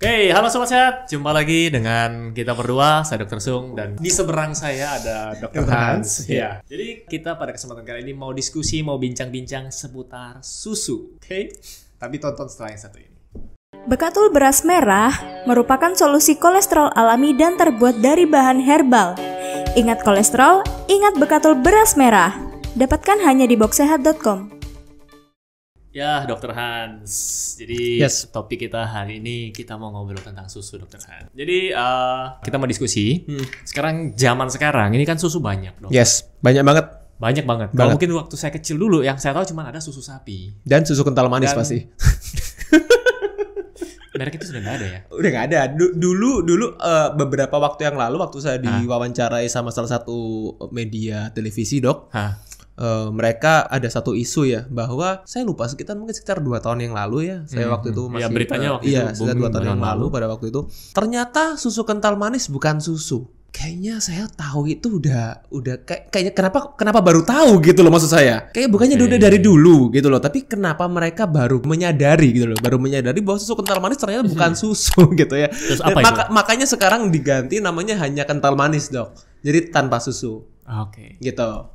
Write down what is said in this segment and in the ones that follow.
Oke, okay, halo sobat sehat. Jumpa lagi dengan kita berdua, saya Dr. Sung dan di seberang saya ada Dr. Hans. Ya. Jadi kita pada kesempatan kali ini mau diskusi, mau bincang-bincang seputar susu. Oke. Okay? Tapi tonton setelah yang satu ini. Bekatul beras merah merupakan solusi kolesterol alami dan terbuat dari bahan herbal. Ingat kolesterol, ingat bekatul beras merah. Dapatkan hanya di boxsehat.com. Ya, Dokter Hans. Jadi yes. topik kita hari ini kita mau ngobrol tentang susu, Dokter Hans. Jadi uh, kita mau diskusi. Hmm. Sekarang zaman sekarang ini kan susu banyak, Dok. Yes, banyak banget. Banyak banget. Nah, banget. Kalau mungkin waktu saya kecil dulu yang saya tahu cuma ada susu sapi dan susu kental manis Dan... pasti. merek itu sudah nggak ada ya? Udah nggak ada. Dulu dulu uh, beberapa waktu yang lalu waktu saya diwawancarai sama salah satu media televisi dok, Hah? Eh, mereka ada satu isu ya bahwa saya lupa sekitar mungkin sekitar dua tahun yang lalu ya saya hmm, waktu itu hmm. ya, masih ya, beritanya waktu iya itu sekitar dua tahun yang lalu, lalu pada waktu itu ternyata susu kental manis bukan susu kayaknya saya tahu itu udah udah kayak kayaknya kenapa kenapa baru tahu gitu loh maksud saya kayak bukannya okay. udah dari dulu gitu loh tapi kenapa mereka baru menyadari gitu loh baru menyadari bahwa susu kental manis ternyata bukan hmm. susu gitu ya Terus apa maka, makanya sekarang diganti namanya hanya kental manis dok jadi tanpa susu oke okay. gitu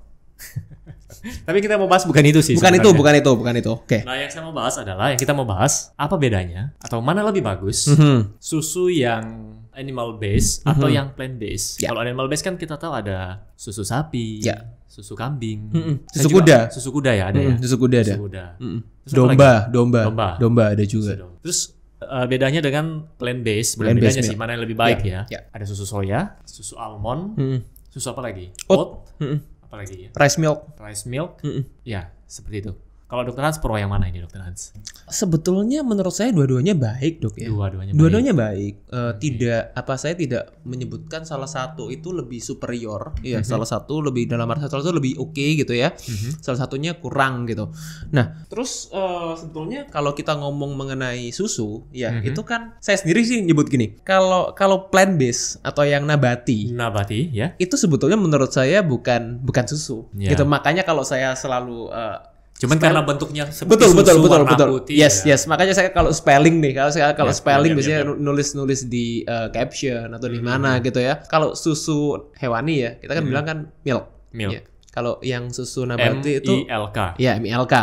tapi kita mau bahas bukan itu sih. Bukan sebenarnya. itu, bukan itu, bukan itu. Oke. Okay. Nah, yang saya mau bahas adalah yang kita mau bahas apa bedanya atau mana lebih bagus mm -hmm. susu yang animal based mm -hmm. atau mhm. yang plant based. Yeah. Kalau animal based kan kita tahu ada susu sapi, yeah. susu kambing, mm -hmm. susu kuda. Susu kuda ya ada mm -hmm. ya. Mhm, susu kuda ada. Susu kuda. Mm -hmm. domba, domba, domba. Domba ada juga. Terus uh, bedanya dengan plant based, plant bedanya based ya. sih, mana yang lebih baik yeah. ya. Yeah. Ya. Ada susu soya, susu almond, -hmm. susu apa lagi? Oat. Mm -hmm apalagi ya rice milk rice milk mm -mm. ya seperti itu kalau Dokter Hans pro yang mana ini Dokter Hans? Sebetulnya menurut saya dua-duanya baik dok ya. Dua-duanya baik. Dua-duanya baik. Uh, eh, okay. Tidak apa saya tidak menyebutkan salah satu itu lebih superior. Ya -hmm. salah satu lebih dalam arti salah satu lebih oke okay, gitu ya. -hmm. Salah satunya kurang gitu. Nah terus uh, sebetulnya kalau kita ngomong mengenai susu ya -hmm. itu kan saya sendiri sih nyebut gini. Kalau kalau plant based atau yang nabati. Nabati ya. Itu sebetulnya menurut saya bukan bukan susu. Yeah. Gitu makanya kalau saya selalu uh, Cuman karena bentuknya seperti betul, susu betul, betul, warna betul. putih. Yes, ya. yes. Makanya saya kalau spelling nih, kalau saya kalau yes, spelling iya, iya, biasanya iya. nulis-nulis di uh, caption atau di hmm. mana hmm. gitu ya. Kalau susu hewani ya, kita kan hmm. bilang kan milk. Milk. Ya. Kalau yang susu nabati M -L -K. itu MILK. Ya, MILK.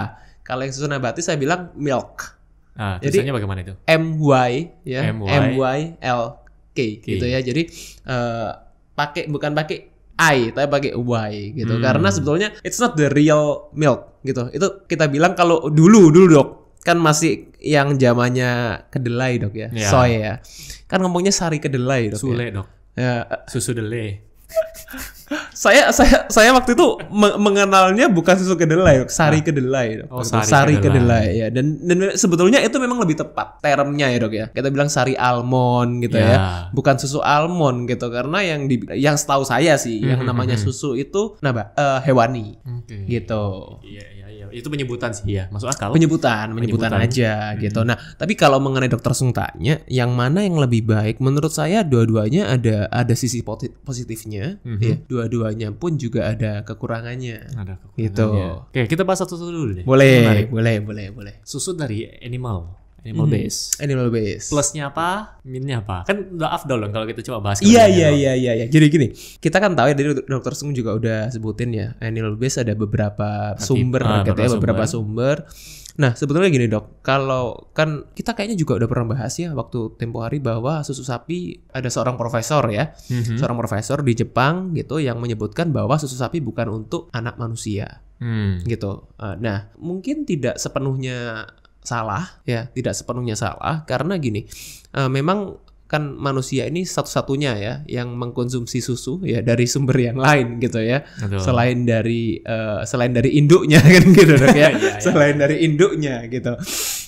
Kalau yang susu nabati saya bilang milk. Ah, Jadi bagaimana itu? M Y, ya, M Y L K, K gitu ya. Jadi uh, pakai bukan pakai I tapi pakai Y gitu hmm. karena sebetulnya it's not the real milk gitu itu kita bilang kalau dulu dulu dok kan masih yang zamannya kedelai dok ya yeah. soy ya kan ngomongnya sari kedelai dok ya. sule ya. dok ya. susu delay saya saya saya waktu itu mengenalnya bukan susu kedelai, sari ah. kedelai. Oh, sari, sari kedelai. kedelai ya. Dan dan sebetulnya itu memang lebih tepat termnya ya, Dok ya. Kita bilang sari almond gitu yeah. ya. Bukan susu almond gitu karena yang di yang setahu saya sih mm -hmm. yang namanya hmm, hmm. susu itu nah uh, hewani. Okay. Gitu. Yeah. Iya itu penyebutan sih ya masuk akal penyebutan penyebutan, penyebutan aja hmm. gitu nah tapi kalau mengenai dokter sungtanya yang mana yang lebih baik menurut saya dua-duanya ada ada sisi positifnya hmm. ya dua-duanya pun juga ada kekurangannya ada gitu. kekurangannya gitu oke kita bahas satu-satu dulu deh boleh boleh boleh boleh susut dari animal Animal hmm. base. Animal base. Plusnya apa? Minnya apa? Kan udah afdol dong kalau kita coba bahas. Iya iya, iya iya iya Jadi gini, kita kan tahu ya dari dokter Sung juga udah sebutin ya, animal base ada beberapa sumber ah, gitu beberapa sumber. Nah, sebetulnya gini, Dok. Kalau kan kita kayaknya juga udah pernah bahas ya waktu tempo hari bahwa susu sapi ada seorang profesor ya. Mm-hmm. Seorang profesor di Jepang gitu yang menyebutkan bahwa susu sapi bukan untuk anak manusia. Hmm. gitu. Nah, mungkin tidak sepenuhnya salah ya tidak sepenuhnya salah karena gini uh, memang kan manusia ini satu-satunya ya yang mengkonsumsi susu ya dari sumber yang lain gitu ya Aduh. selain dari uh, selain dari induknya kan gitu dok ya iya, iya, iya. selain dari induknya gitu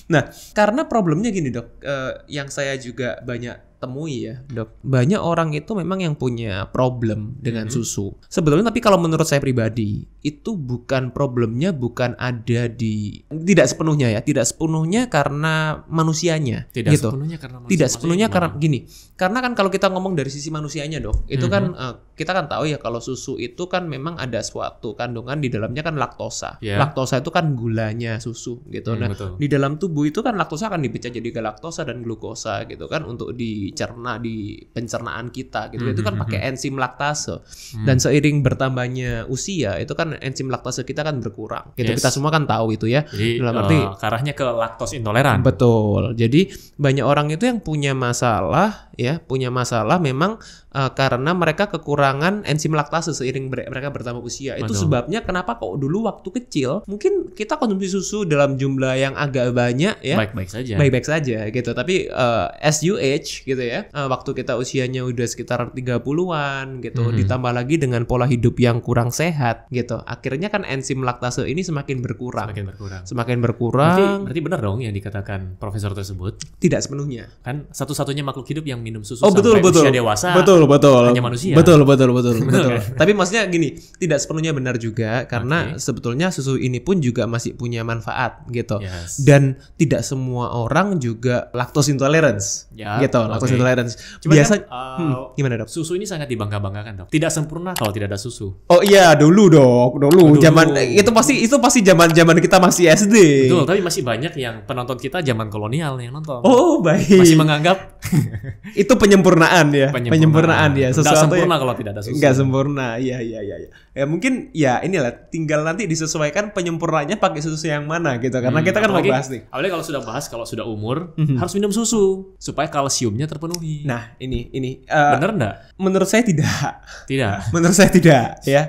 nah karena problemnya gini dok uh, yang saya juga banyak temui ya dok banyak orang itu memang yang punya problem dengan mm-hmm. susu sebetulnya tapi kalau menurut saya pribadi itu bukan problemnya bukan ada di tidak sepenuhnya ya tidak sepenuhnya karena manusianya tidak gitu. sepenuhnya karena manusia, tidak sepenuhnya karena gimana? gini karena kan kalau kita ngomong dari sisi manusianya dok itu kan, mm-hmm. kan kita kan tahu ya kalau susu itu kan memang ada suatu kandungan di dalamnya kan laktosa yeah. laktosa itu kan gulanya susu gitu mm, nah di dalam tubuh itu kan laktosa akan dipecah jadi galaktosa dan glukosa gitu kan untuk di dicerna di pencernaan kita gitu. Mm -hmm. Itu kan mhm, pakai mhm. enzim laktase. Mm. Dan seiring bertambahnya usia itu kan enzim laktase kita kan berkurang. Gitu yes. kita semua kan tahu itu ya. Jadi, dalam eh, arti uh, arahnya ke laktos intoleran. Betul. Jadi banyak orang itu yang punya masalah ya, punya masalah memang uh, karena mereka kekurangan enzim laktase seiring mereka bertambah usia. Itu Aduh. sebabnya kenapa kok dulu waktu kecil mungkin kita konsumsi susu dalam jumlah yang agak banyak ya. Baik-baik saja. Baik-baik saja gitu. Tapi uh, as you age gitu ya, uh, waktu kita usianya udah sekitar 30-an gitu, -hmm. ditambah lagi dengan pola hidup yang kurang sehat gitu. Akhirnya kan enzim laktase ini semakin berkurang. Semakin berkurang. Semakin berkurang. Berarti, berarti benar dong yang dikatakan profesor tersebut? Tidak sepenuhnya. Kan satu-satunya makhluk hidup yang minum susu oh, sampai betul, usia betul. dewasa. Betul betul betul hanya manusia betul betul betul betul, betul. Kan? tapi maksudnya gini tidak sepenuhnya benar juga karena okay. sebetulnya susu ini pun juga masih punya manfaat gitu yes. dan tidak semua orang juga lactose intolerance ya, gitu okay. lactose intolerance Cuma kan, biasa kan, uh, hmm, gimana dok susu ini sangat dibangga banggakan dok tidak sempurna kalau tidak ada susu oh iya dulu dok dulu oh, zaman itu pasti itu pasti zaman zaman kita masih SD betul tapi masih banyak yang penonton kita zaman kolonial yang nonton oh baik masih menganggap itu penyempurnaan ya penyempurnaan, penyempurnaan kesempurnaan ya sesuatu sempurna yang, kalau tidak ada susu nggak sempurna iya iya iya ya. ya mungkin ya inilah tinggal nanti disesuaikan penyempurnanya pakai susu yang mana gitu karena hmm, kita kan mau bahas nih apalagi kalau sudah bahas kalau sudah umur mm-hmm. harus minum susu supaya kalsiumnya terpenuhi nah ini ini uh, bener nggak menurut saya tidak tidak menurut saya tidak ya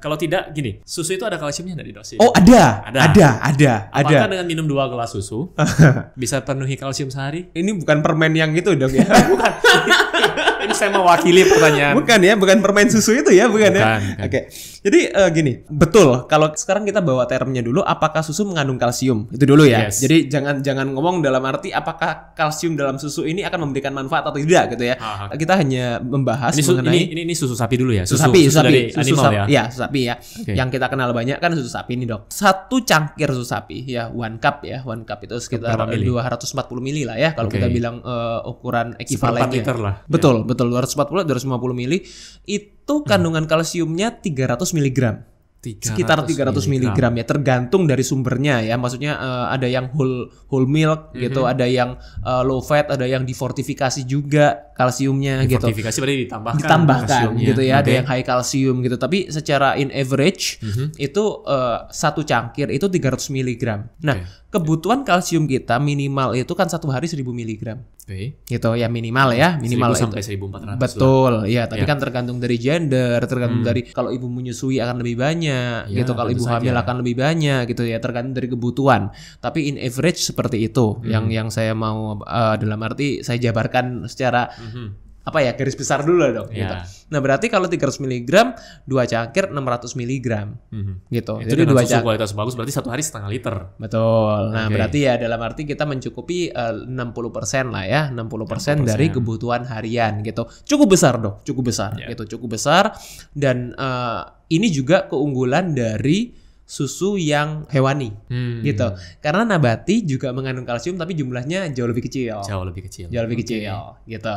kalau tidak gini susu itu ada kalsiumnya nggak di dosis oh ada ada ada ada apakah ada. dengan minum dua gelas susu bisa penuhi kalsium sehari ini bukan permen yang gitu dong ya bukan ini saya mewakili pertanyaan. Bukan ya, bukan permain susu itu ya, bukan, ya. bukan ya. Oke. Okay. Jadi uh, gini, betul kalau sekarang kita bawa termnya dulu apakah susu mengandung kalsium? Itu dulu ya. Yes. Jadi jangan jangan ngomong dalam arti apakah kalsium dalam susu ini akan memberikan manfaat atau tidak gitu ya. Aha. Kita hanya membahas ini, mengenai ini, ini ini susu sapi dulu ya. Susu, susu sapi, susu, susu dari susu animal sapi, ya. ya. susu sapi ya. Okay. Yang kita kenal banyak kan susu sapi ini, Dok. Satu cangkir susu sapi ya, one cup ya. One cup itu sekitar 240 mili lah ya kalau okay. kita bilang uh, ukuran ekivalennya. liter lah. Betul, ya. betul 240 250 mili itu itu hmm. kandungan hmm. kalsiumnya 300 mg. 300 sekitar 300 mg ya tergantung dari sumbernya ya maksudnya uh, ada yang whole whole milk -hmm. gitu ada yang uh, low fat ada yang difortifikasi juga kalsiumnya gitu difortifikasi berarti ditambahkan ditambahkan gitu ya okay. ada yang high kalsium gitu tapi secara in average -hmm. itu uh, satu cangkir itu 300 mg nah okay kebutuhan kalsium kita minimal itu kan satu hari 1000 mg. Okay. Gitu ya minimal ya, minimal 1000 sampai 1400. Betul. Lah. Ya, tapi ya. kan tergantung dari gender, tergantung hmm. dari kalau ibu menyusui akan lebih banyak ya, gitu, kalau ibu saja. hamil akan lebih banyak gitu ya, tergantung dari kebutuhan. Tapi in average seperti itu hmm. yang yang saya mau uh, dalam arti saya jabarkan secara hmm apa ya garis besar dulu dong yeah. gitu. Nah, berarti kalau 300 mg dua cangkir 600 mg. Mm-hmm. Gitu. Itu Jadi dua cangkir kualitas bagus berarti satu hari setengah liter. Betul. Nah, okay. berarti ya dalam arti kita mencukupi eh, uh, 60% lah ya, 60%, 60% dari kebutuhan harian gitu. Cukup besar dong, cukup besar yeah. gitu, cukup besar dan uh, ini juga keunggulan dari susu yang hewani hmm. gitu karena nabati juga mengandung kalsium tapi jumlahnya jauh lebih kecil jauh lebih kecil jauh lebih kecil okay. gitu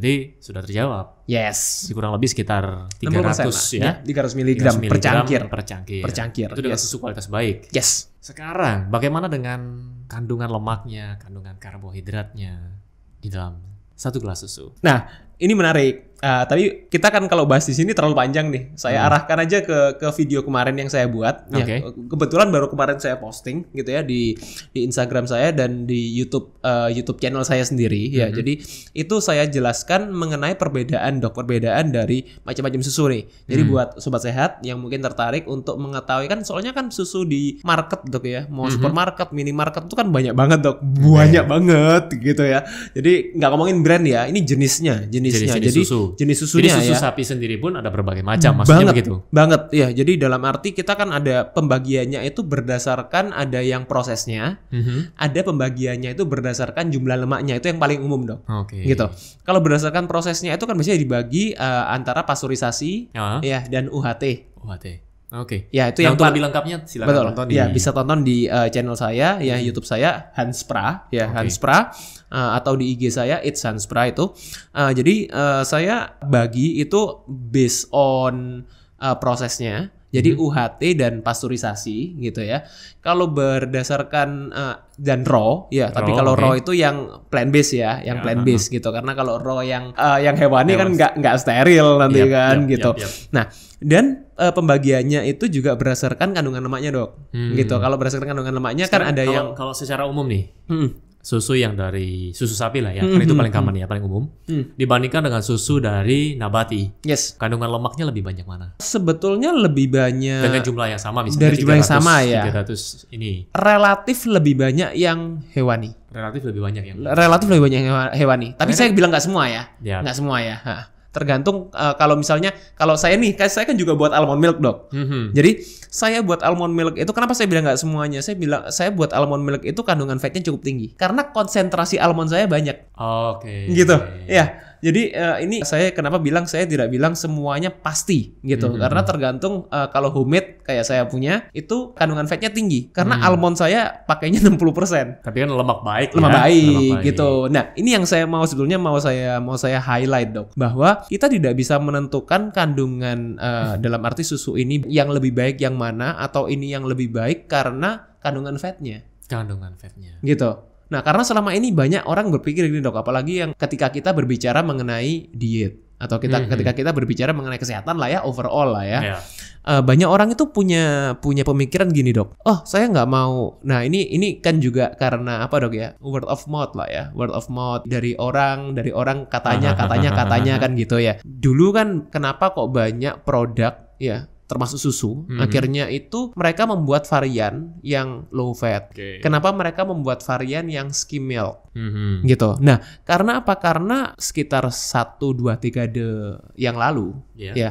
Jadi sudah terjawab yes kurang lebih sekitar 300 ya, ya 300 miligram, 300 miligram per cangkir per cangkir per cangkir itu dengan yes. susu kualitas baik yes sekarang bagaimana dengan kandungan lemaknya kandungan karbohidratnya di dalam satu gelas susu nah ini menarik. Uh, tapi kita kan kalau bahas di sini terlalu panjang nih. Saya hmm. arahkan aja ke ke video kemarin yang saya buat. Okay. Ya, kebetulan baru kemarin saya posting gitu ya di di Instagram saya dan di YouTube uh, YouTube channel saya sendiri. Ya, hmm. jadi itu saya jelaskan mengenai perbedaan dok perbedaan dari macam-macam susu nih. Jadi hmm. buat sobat sehat yang mungkin tertarik untuk mengetahui kan soalnya kan susu di market dok ya, mau hmm. supermarket, minimarket itu kan banyak banget dok, banyak banget gitu ya. Jadi nggak ngomongin brand ya, ini jenisnya, jenis jenisnya. Jenis, -jenis jadi susu. jenis susunya jadi susu ya. sapi sendiri pun ada berbagai macam maksudnya banget, begitu. Banget. Ya, jadi dalam arti kita kan ada pembagiannya itu berdasarkan ada yang prosesnya, mm -hmm. ada pembagiannya itu berdasarkan jumlah lemaknya itu yang paling umum dong. Oke. Okay. Gitu. Kalau berdasarkan prosesnya itu kan biasanya dibagi uh, antara pasteurisasi uh ya. -huh. ya dan UHT. UHT. Oke. Okay. Ya itu nah, yang untuk lebih lengkapnya silakan betul. tonton ya, di. Ya bisa tonton di uh, channel saya ya hmm. YouTube saya Hans Pra, ya okay. Pra, uh, atau di IG saya It's Hans Pra itu. Uh, jadi uh, saya bagi itu based on uh, prosesnya jadi hmm. UHT dan pasteurisasi gitu ya. Kalau berdasarkan uh, dan raw ya, raw, tapi kalau okay. raw itu yang plant based ya, yang ya, plant based uh -huh. gitu. Karena kalau raw yang uh, yang hewani Hewas. kan nggak nggak steril nanti yep, kan yep, gitu. Yep, yep. Nah, dan uh, pembagiannya itu juga berdasarkan kandungan lemaknya, Dok. Hmm. Gitu. Kalau berdasarkan kandungan lemaknya Sekarang, kan ada kalau, yang kalau secara umum nih. Hmm susu yang dari susu sapi lah ya, mm -hmm. karena itu hmm, paling hmm. common ya, paling umum. Mm. Dibandingkan dengan susu dari nabati. Yes. Kandungan lemaknya lebih banyak mana? Sebetulnya lebih banyak dengan jumlah yang sama misalnya dari 300, jumlah yang sama ya. 300 ini. Relatif lebih banyak yang hewani. Relatif lebih banyak yang relatif lebih banyak yang hewani. Tapi Karena saya bilang nggak semua ya. ya. Nggak ya. semua ya. Ha tergantung uh, kalau misalnya kalau saya nih kayak saya kan juga buat almond milk dok mm-hmm. jadi saya buat almond milk itu kenapa saya bilang nggak semuanya saya bilang saya buat almond milk itu kandungan fatnya cukup tinggi karena konsentrasi almond saya banyak oke okay. gitu ya jadi uh, ini saya kenapa bilang saya tidak bilang semuanya pasti gitu -hmm. karena tergantung uh, kalau homemade kayak saya punya itu kandungan fatnya tinggi karena mm. almond saya pakainya 60%. Tapi kan lemak baik lemak ya. Baik, lemak baik gitu. Nah, ini yang saya mau sebetulnya mau saya mau saya highlight dok bahwa kita tidak bisa menentukan kandungan uh, dalam arti susu ini yang lebih baik yang mana atau ini yang lebih baik karena kandungan fatnya. Kandungan fatnya. Gitu Nah, karena selama ini banyak orang berpikir gini dok, apalagi yang ketika kita berbicara mengenai diet atau kita mm -hmm. ketika kita berbicara mengenai kesehatan lah ya overall lah ya. Yeah. Iya. Uh, banyak orang itu punya punya pemikiran gini dok. Oh saya nggak mau. Nah ini ini kan juga karena apa dok ya word of mouth lah ya word of mouth dari orang dari orang katanya katanya katanya kan gitu ya. Dulu kan kenapa kok banyak produk ya termasuk susu. hmm Akhirnya itu mereka membuat varian yang low fat. Okay. Kenapa mereka membuat varian yang skim milk? hmm Gitu. Nah, karena apa? Karena sekitar satu dua tiga de yang lalu yeah. ya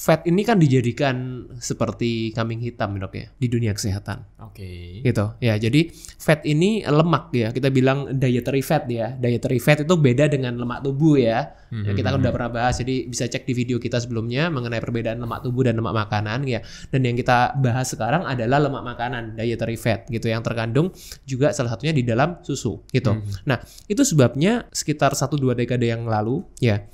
Fat ini kan dijadikan seperti kambing hitam dok ya di dunia kesehatan. Oke. Okay. Gitu ya. Jadi fat ini lemak ya. Kita bilang dietary fat ya. Dietary fat itu beda dengan lemak tubuh ya. Mm-hmm. Kita hmm, kan udah hmm. pernah bahas. Jadi bisa cek di video kita sebelumnya mengenai perbedaan lemak tubuh dan lemak makanan ya. Dan yang kita bahas sekarang adalah lemak makanan dietary fat gitu yang terkandung juga salah satunya di dalam susu gitu. Mm-hmm. Nah itu sebabnya sekitar satu dua dekade yang lalu ya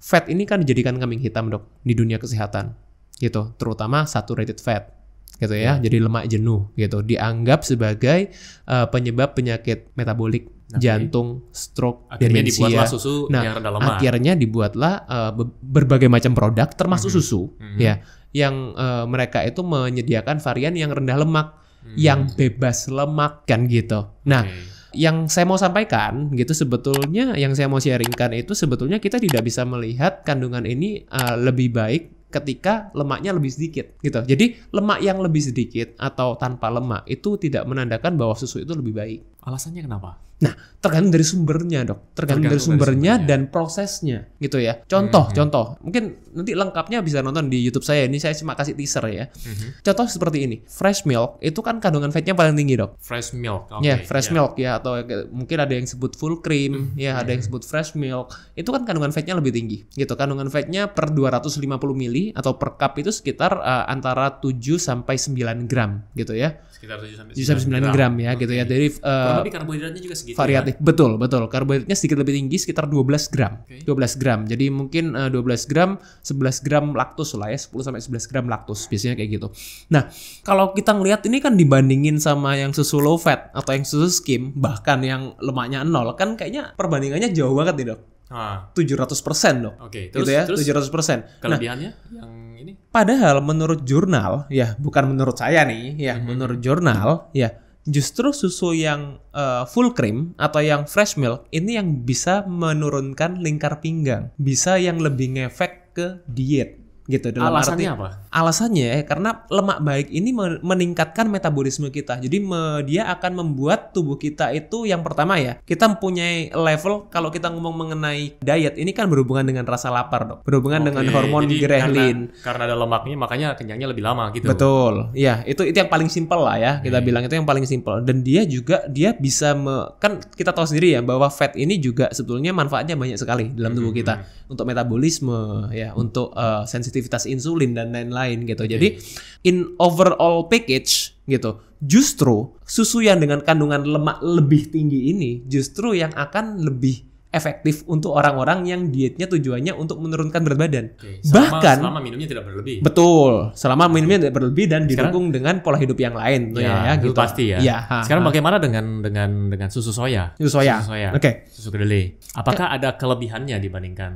fat ini kan dijadikan kambing hitam dok di dunia kesehatan gitu, terutama saturated fat gitu ya, hmm. jadi lemak jenuh gitu dianggap sebagai uh, penyebab penyakit metabolik okay. jantung, stroke, akhirnya demensia. dibuatlah susu nah, yang rendah lemak. Akhirnya dibuatlah uh, berbagai macam produk termasuk -hmm. susu -hmm. ya yang uh, mereka itu menyediakan varian yang rendah lemak, -hmm. yang bebas lemak kan gitu. Nah, okay yang saya mau sampaikan gitu sebetulnya yang saya mau sharingkan itu sebetulnya kita tidak bisa melihat kandungan ini uh, lebih baik ketika lemaknya lebih sedikit gitu. Jadi lemak yang lebih sedikit atau tanpa lemak itu tidak menandakan bahwa susu itu lebih baik. Alasannya kenapa? Nah, tergantung dari sumbernya, Dok. Tergantung, tergantung dari, sumbernya dari dan prosesnya gitu ya. Contoh, mm -hmm. contoh. Mungkin nanti lengkapnya bisa nonton di YouTube saya. Ini saya cuma kasih teaser ya. Mm -hmm. Contoh seperti ini. Fresh milk itu kan kandungan fatnya paling tinggi, Dok. Fresh milk. Okay, ya, ya, fresh yeah. milk ya atau mungkin ada yang sebut full cream, mm -hmm. ya ada yang sebut fresh milk. Itu kan kandungan fatnya lebih tinggi gitu. Kandungan fatnya per 250 mili atau per cup itu sekitar uh, antara 7 sampai 9 gram gitu ya sekitar 7 sampai 9 gram, gram ya okay. gitu ya. Jadi uh, lebih karbohidratnya juga segitu. Ya? Variatif. Ya? Betul, betul. Karbohidratnya sedikit lebih tinggi sekitar 12 gram. Okay. 12 gram. Jadi mungkin uh, eh, 12 gram, 11 gram laktos lah ya, 10 sampai 11 gram laktos biasanya kayak gitu. Nah, kalau kita ngelihat ini kan dibandingin sama yang susu low fat atau yang susu skim, bahkan yang lemaknya nol kan kayaknya perbandingannya jauh banget nih, Dok. Ah. 700% dong. Oke, okay, gitu terus gitu ya, terus 700%. Nah, kelebihannya nah, yang ini. Padahal menurut jurnal, ya bukan menurut saya nih, ya mm -hmm. menurut jurnal, ya justru susu yang uh, full cream atau yang fresh milk ini yang bisa menurunkan lingkar pinggang, bisa yang lebih ngefek ke diet gitu dalam alasannya arti, apa? Alasannya eh, karena lemak baik ini meningkatkan metabolisme kita. Jadi me, dia akan membuat tubuh kita itu yang pertama ya, kita mempunyai level kalau kita ngomong mengenai diet ini kan berhubungan dengan rasa lapar, Dok. Berhubungan okay, dengan hormon ghrelin. Karena, karena ada lemaknya makanya kenyangnya lebih lama gitu. Betul. Ya, itu itu yang paling simpel lah ya. Kita hmm. bilang itu yang paling simpel dan dia juga dia bisa me, kan kita tahu sendiri ya bahwa fat ini juga sebetulnya manfaatnya banyak sekali dalam tubuh hmm, kita hmm. untuk metabolisme ya, untuk uh, sensitif sensitivitas insulin dan lain-lain gitu. Okay. Jadi in overall package gitu. Justru susu yang dengan kandungan lemak lebih tinggi ini justru yang akan lebih efektif untuk orang-orang yang dietnya tujuannya untuk menurunkan berat badan. Okay. selama, Bahkan selama minumnya tidak berlebih. Betul, selama minumnya tidak berlebih dan didukung dengan pola hidup yang lain ya, ya gitu. pasti ya. ya ha, Sekarang ha. bagaimana dengan dengan dengan susu soya? Susu soya. Susu soya. Oke. Okay. Susu kedelai. Apakah eh. ada kelebihannya dibandingkan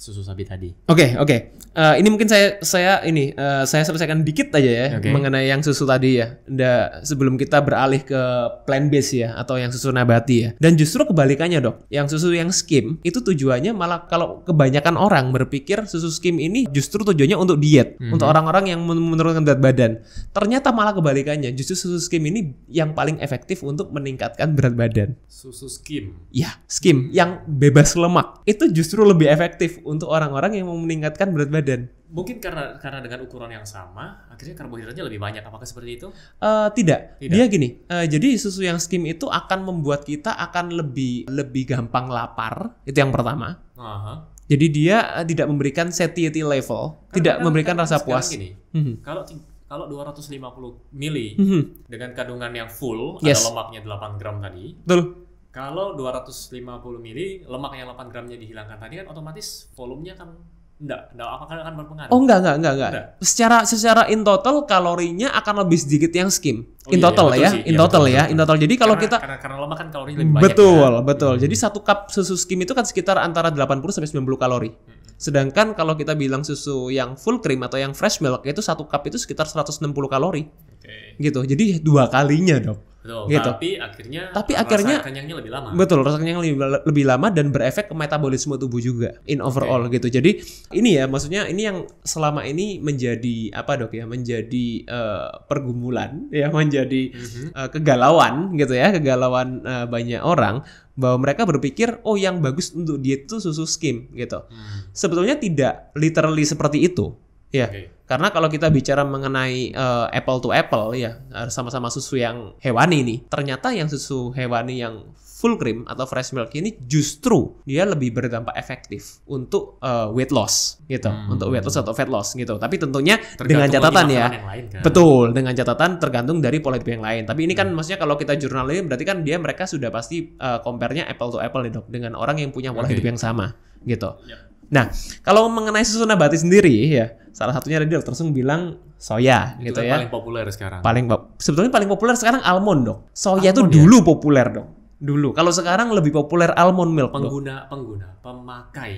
susu sapi tadi. Oke okay, oke. Okay. Uh, eh, ini mungkin saya saya ini uh, saya selesaikan dikit aja ya okay. mengenai yang susu tadi ya. Da, sebelum kita beralih ke plant based ya atau yang susu nabati ya. Dan justru kebalikannya dok. Yang susu yang skim itu tujuannya malah kalau kebanyakan orang berpikir susu skim ini justru tujuannya untuk diet mm -hmm. untuk orang-orang yang menurunkan berat badan. Ternyata malah kebalikannya. Justru susu skim ini yang paling efektif untuk meningkatkan berat badan. Susu skim. Ya skim yang bebas lemak itu justru lebih efektif untuk orang-orang yang mau meningkatkan berat badan. Mungkin karena karena dengan ukuran yang sama, akhirnya karbohidratnya lebih banyak. Apakah seperti itu? Uh, tidak. tidak. Dia gini. Uh, jadi susu yang skim itu akan membuat kita akan lebih lebih gampang lapar. Itu yang pertama. Uh -huh. Jadi dia eh, tidak memberikan satiety level, karena tidak kan, memberikan kan, rasa puas. Gini, hmm. Kalau kalau 250 mili mm -hmm. dengan kandungan yang full yes. ada lemaknya 8 gram tadi. Betul kalau 250 mili lemak yang 8 gramnya dihilangkan tadi kan otomatis volumenya kan enggak, enggak apakah akan berpengaruh? Oh enggak, enggak, enggak, enggak. enggak. Secara secara in total kalorinya akan lebih sedikit yang skim. Oh, in iya, total iya, ya, in iya, total betul, ya, betul, in total. Jadi kalau karena, kita karena, karena lemak kan kalori lebih banyak. Betul, ya. betul. Hmm. Jadi satu cup susu skim itu kan sekitar antara 80 sampai 90 kalori. Hmm. Sedangkan kalau kita bilang susu yang full cream atau yang fresh milk itu satu cup itu sekitar 160 kalori okay. gitu jadi dua kalinya dok Betul, gitu. tapi akhirnya tapi akhirnya kenyangnya lebih lama betul rasa kenyang lebih, lebih lama dan berefek ke metabolisme tubuh juga in overall okay. gitu jadi ini ya maksudnya ini yang selama ini menjadi apa dok ya menjadi uh, pergumulan ya menjadi mm-hmm. uh, kegalauan gitu ya kegalauan uh, banyak orang bahwa mereka berpikir oh yang bagus untuk diet itu susu skim gitu hmm. sebetulnya tidak literally seperti itu ya okay karena kalau kita bicara mengenai uh, apple to apple ya, sama-sama susu yang hewani ini, Ternyata yang susu hewani yang full cream atau fresh milk ini justru dia lebih berdampak efektif untuk uh, weight loss gitu, hmm. untuk weight loss atau fat loss gitu. Tapi tentunya tergantung dengan catatan ya. lain, kan? Betul, dengan catatan tergantung dari pola hidup yang lain. Tapi ini kan hmm. maksudnya kalau kita ini berarti kan dia mereka sudah pasti uh, compare-nya apple to apple nih, Dok, dengan orang yang punya pola okay. hidup yang sama gitu. Yep. Nah, kalau mengenai susu nabati sendiri ya, salah satunya tadi dokter Sung bilang soya itu gitu ya. Paling populer sekarang. Paling sebetulnya paling populer sekarang almond dok. Soya itu ya? dulu ya? populer dok. Dulu. Kalau sekarang lebih populer almond milk. Pengguna dok. pengguna pemakai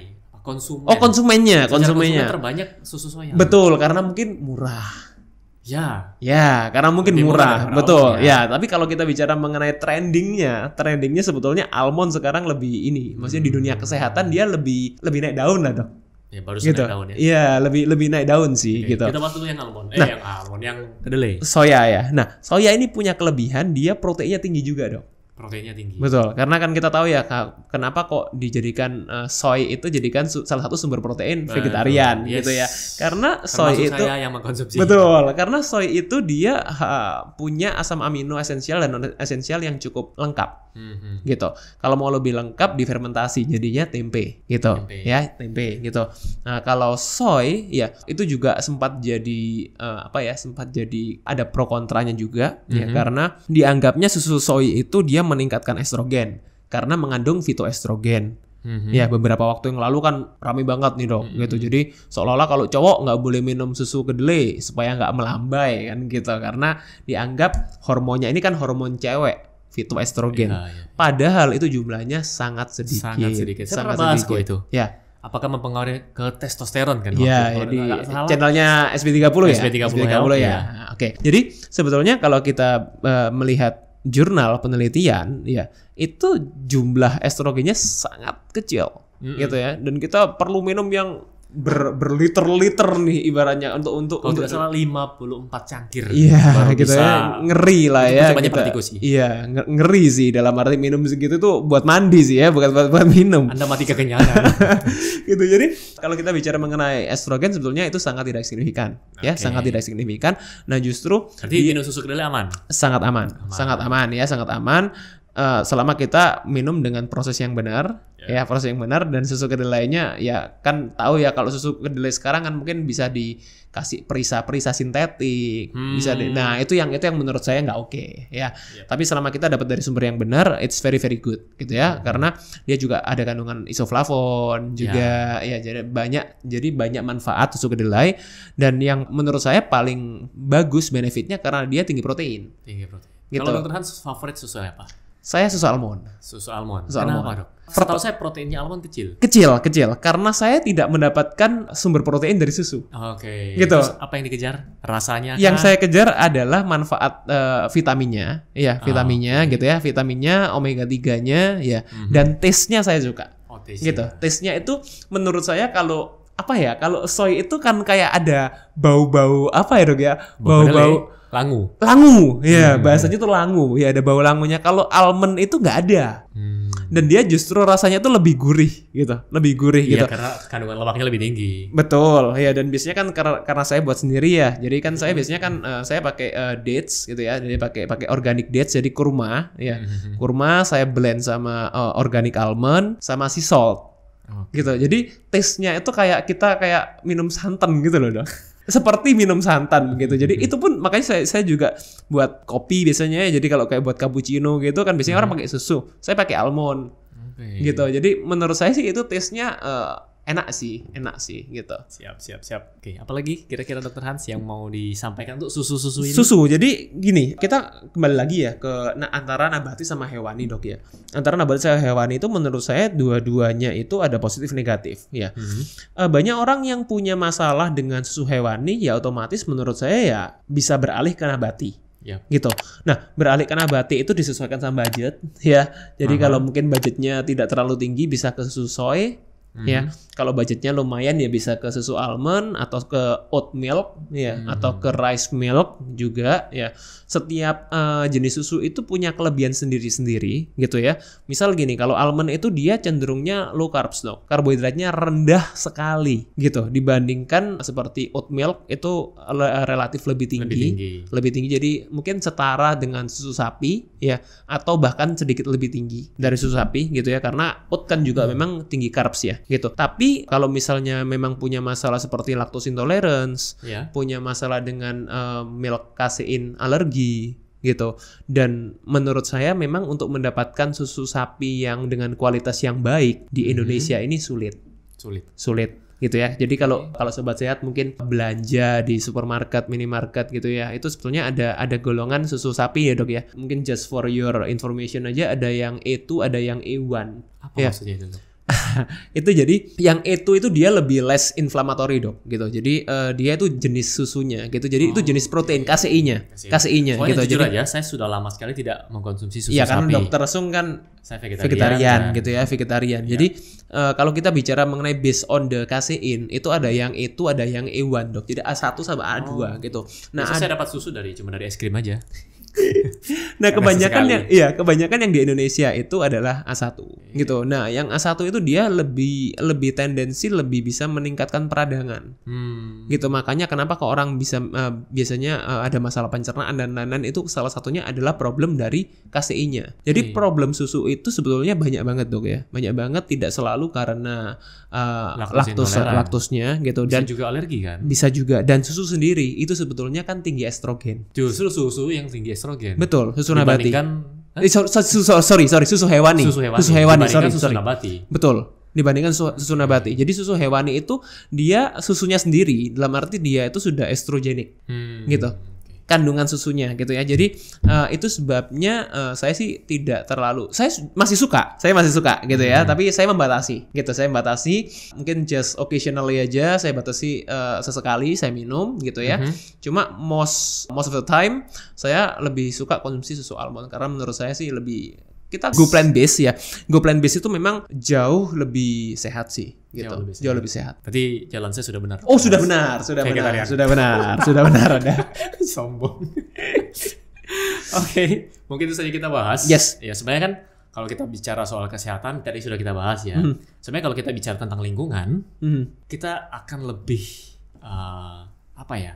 konsumen. Oh konsumennya, konsumennya. Konsumen terbanyak susu soya. Betul, karena mungkin murah Ya. Ya, karena mungkin Lebih murah, murah betul. Ya. ya, tapi kalau kita bicara mengenai trendingnya, trendingnya sebetulnya almond sekarang lebih ini, maksudnya di hmm. dunia kesehatan dia lebih lebih naik daun lah dok. Ya baru gitu. naik daun ya. Iya, lebih lebih naik daun sih Oke, gitu. Kita bahas dulu yang almond. Eh nah, yang almond, yang kedelai. Soya ya. Nah, soya ini punya kelebihan dia proteinnya tinggi juga, Dok proteinnya tinggi. Betul, karena kan kita tahu ya kenapa kok dijadikan uh, soy itu jadikan salah satu sumber protein betul. vegetarian yes. gitu ya. Karena soy itu saya yang mengkonsumsi. Betul, karena soy itu dia uh, punya asam amino esensial dan non esensial yang cukup lengkap hmm. gitu. Kalau mau lebih lengkap difermentasi jadinya tempe gitu tempe. ya tempe gitu. Nah kalau soy ya itu juga sempat jadi uh, apa ya sempat jadi ada pro kontranya juga hmm. ya mhm. karena dianggapnya susu soy itu dia meningkatkan estrogen karena mengandung fitoestrogen. Mm-hmm. Ya beberapa waktu yang lalu kan ramai banget nih dok mm-hmm. gitu. Mhm. Jadi seolah-olah kalau cowok nggak boleh minum susu kedelai supaya nggak melambai kan gitu karena dianggap hormonnya ini kan hormon cewek fitur estrogen. Ya, ya. Padahal itu jumlahnya sangat sedikit. Sangat sedikit. Saya sangat sedikit. kok itu. Ya. Apakah mempengaruhi ke testosteron kan? Ya, ya? ya. Iya, jadi ya, channelnya SB30 ya. SB30, SB30 ya. ya. Oke. Jadi sebetulnya kalau kita uh, melihat jurnal penelitian ya, itu jumlah estrogennya sangat kecil mm -hmm. gitu ya. Dan kita perlu minum yang ber, berliter-liter nih ibaratnya untuk untuk Kalau untuk salah empat cangkir. Iya, gitu ya. Ngeri lah ya. Banyak Sih. Iya, ngeri sih dalam arti minum segitu tuh buat mandi sih ya, bukan buat, buat minum. Anda mati kekenyangan. gitu. Jadi, kalau kita bicara mengenai estrogen sebetulnya itu sangat tidak signifikan, okay. ya, sangat tidak signifikan. Nah, justru Berarti di, minum susu kedelai aman. Sangat aman, aman. Sangat aman ya, sangat aman uh, selama kita minum dengan proses yang benar yeah. ya proses yang benar dan susu kedelainya ya kan tahu ya kalau susu kedelai sekarang kan mungkin bisa dikasih perisa-perisa sintetik hmm. bisa di, hmm. nah itu yang itu yang menurut saya nggak oke okay, ya yeah. tapi selama kita dapat dari sumber yang benar it's very very good gitu ya hmm. karena dia juga ada kandungan isoflavon juga yeah. ya jadi banyak jadi banyak manfaat susu kedelai dan yang menurut saya paling bagus benefitnya karena dia tinggi protein tinggi protein gitu. kalau dokter Hans favorit susu apa saya susu almond. Susu almond. Susu Kenapa almond. dok? Setahu saya proteinnya almond kecil. Kecil, kecil. Karena saya tidak mendapatkan sumber protein dari susu. Oke. Okay. Gitu. Terus apa yang dikejar? Rasanya? Yang saya kejar adalah manfaat uh, vitaminnya, ya vitaminnya, oh, okay. gitu ya, vitaminnya, omega 3 nya, ya, mm -hmm. dan taste-nya saya suka. Oh, taste. Gitu. Taste-nya itu menurut saya kalau apa ya kalau soy itu kan kayak ada bau-bau apa ya dok ya bau-bau langu langu ya hmm. bahasanya itu langu ya ada bau langunya kalau almond itu nggak ada hmm. dan dia justru rasanya itu lebih gurih gitu lebih gurih ya, gitu karena kandungan lemaknya lebih tinggi betul ya dan biasanya kan karena, karena saya buat sendiri ya jadi kan saya hmm. biasanya kan uh, saya pakai uh, dates gitu ya jadi pakai pakai organic dates jadi kurma ya kurma saya blend sama uh, organic almond sama si salt Okay. Gitu. Jadi taste-nya itu kayak kita kayak minum santan gitu loh, Dok. Seperti minum santan gitu. Jadi hmm. itu pun makanya saya saya juga buat kopi biasanya ya. jadi kalau kayak buat cappuccino gitu kan biasanya hmm. orang pakai susu. Saya pakai almond. Okay. Gitu. Jadi menurut saya sih itu taste-nya uh, enak sih, enak sih gitu. Siap, siap, siap. Oke, apalagi kira-kira Dokter Hans yang mau disampaikan untuk susu-susu ini? Susu. Jadi gini, kita kembali lagi ya ke nah, antara nabati sama hewani, Dok ya. Antara nabati sama hewani itu menurut saya dua-duanya itu ada positif negatif ya. Hmm. Eh, banyak orang yang punya masalah dengan susu hewani ya otomatis menurut saya ya bisa beralih ke nabati. Ya. gitu. Nah, beralih ke nabati itu disesuaikan sama budget ya. Jadi uh kalau mungkin budgetnya tidak terlalu tinggi bisa ke susu soy hmm Ya, mhm. kalau budgetnya lumayan ya bisa ke susu almond atau ke oat milk iya. ya mm-hmm. atau ke rice milk juga ya. Setiap uh, jenis susu itu punya kelebihan sendiri-sendiri gitu ya. Misal gini, kalau almond itu dia cenderungnya low carbs dong. Karbohidratnya rendah sekali gitu dibandingkan seperti oat milk itu eh, relatif lebih tinggi, lebih tinggi. Lebih tinggi jadi mungkin setara dengan susu sapi ya atau bahkan sedikit lebih tinggi dari susu sapi gitu ya karena oat kan juga hmm. memang tinggi carbs ya gitu. Tapi kalau misalnya memang punya masalah seperti lactose intolerance, yeah. punya masalah dengan uh, milk kasein alergi gitu. Dan menurut saya memang untuk mendapatkan susu sapi yang dengan kualitas yang baik di hmm. Indonesia hmm. ini sulit. Sulit. Sulit gitu ya. Jadi kalau okay. kalau sobat sehat mungkin belanja di supermarket, minimarket gitu ya. Itu sebetulnya ada ada golongan susu sapi ya, Dok ya. Mungkin just for your information aja ada yang E2, ada yang E1. Apa ya. maksudnya itu, itu jadi yang itu itu dia lebih less inflammatory dok gitu jadi uh, dia itu jenis susunya gitu jadi oh, itu jenis protein kaseinnya kaseinnya gitu jujur jadi aja, saya sudah lama sekali tidak mengkonsumsi susu ya, sapi karena dokter Sung kan saya vegetarian, vegetarian kan. gitu ya vegetarian ya. jadi uh, kalau kita bicara mengenai based on the casein itu ada yang itu ada yang E1 dok jadi A1 sama A2 oh. gitu nah saya dapat susu dari cuma dari es krim aja nah kebanyakan yang ya kebanyakan yang di Indonesia itu adalah A1 iya. gitu. Nah, yang A1 itu dia lebih lebih tendensi lebih bisa meningkatkan peradangan. Hmm. Gitu makanya kenapa ke orang bisa uh, biasanya uh, ada masalah pencernaan dan lain-lain itu salah satunya adalah problem dari KCI-nya. Jadi yeah. problem susu itu sebetulnya banyak banget dok ya. Banyak banget tidak selalu karena uh, eh, laktus laktusnya gitu bisa dan juga alergi kan. Bisa juga dan susu sendiri itu sebetulnya kan tinggi estrogen. Justru susu yang tinggi estrogen. Betul, susu nabati. Dibandingkan eh, eh so, so, so, sorry, sorry, susu hewani. Susu hewani. Susu hewani, sorry, susu sorry. nabati. Betul. Dibandingkan susu, susu nabati. Jadi susu hewani itu dia susunya sendiri dalam arti dia itu sudah estrogenik. Hmm. Gitu kandungan susunya gitu ya. Jadi uh, itu sebabnya uh, saya sih tidak terlalu saya masih suka, saya masih suka gitu ya, hmm. tapi saya membatasi gitu. Saya membatasi mungkin just occasionally aja saya batasi uh, sesekali saya minum gitu ya. Hmm. Cuma most most of the time saya lebih suka konsumsi susu almond karena menurut saya sih lebih kita go plan base ya. Go plan base itu memang jauh lebih sehat sih gitu. Jauh lebih sehat. Jauh lebih sehat. Berarti jalan saya sudah benar. Oh, sudah benar, sudah benar, sudah benar, sudah benar ada Sombong. Oke, okay. mungkin itu saja kita bahas. Yes. Ya sebenarnya kan kalau kita bicara soal kesehatan tadi sudah kita bahas ya. hmm. Sebenarnya kalau kita bicara tentang lingkungan, hmm. kita akan lebih uh, apa ya?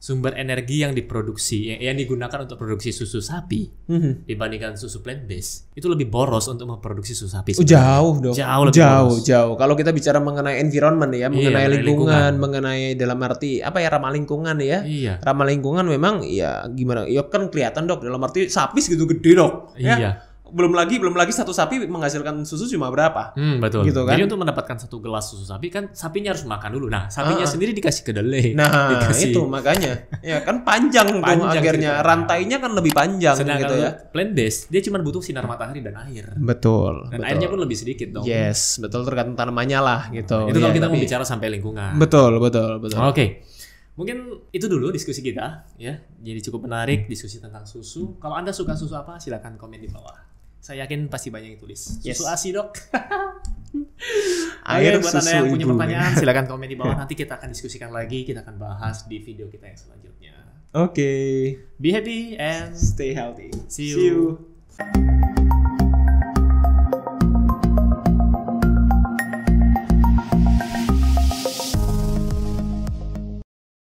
sumber energi yang diproduksi yang, yang digunakan untuk produksi susu sapi mm-hmm. dibandingkan susu plant based itu lebih boros untuk memproduksi susu sapi. Oh, sebenarnya. Jauh dong. Jauh lebih jauh boros. jauh. Kalau kita bicara mengenai environment ya, iya, mengenai iya, lingkungan, lingkungan, mengenai dalam arti apa ya ramah lingkungan ya. Iya. Ramah lingkungan memang ya gimana? Ya kan kelihatan dok dalam arti sapi segitu gede dok. Ya? Iya. Ya? belum lagi belum lagi satu sapi menghasilkan susu cuma berapa hmm, betul gitu kan jadi untuk mendapatkan satu gelas susu sapi kan sapinya harus makan dulu nah sapinya ah. sendiri dikasih kedelai nah dikasih... itu makanya ya kan panjang, panjang tuh akhirnya gitu. rantainya kan lebih panjang Sedangkan gitu ya plant based dia cuma butuh sinar matahari dan air betul dan betul. airnya pun lebih sedikit dong yes betul tergantung tanamannya lah gitu itu ya, kalau iya, kita tapi... mau bicara sampai lingkungan betul betul betul oke okay mungkin itu dulu diskusi kita ya jadi cukup menarik hmm. diskusi tentang susu kalau anda suka susu apa silahkan komen di bawah saya yakin pasti banyak yang tulis. Yes. Susu ASI, Dok. Akhir buat Anda yang punya pertanyaan, silakan komen di bawah. Nanti kita akan diskusikan lagi, kita akan bahas di video kita yang selanjutnya. Oke. Okay. Be happy and stay healthy. See you. See you.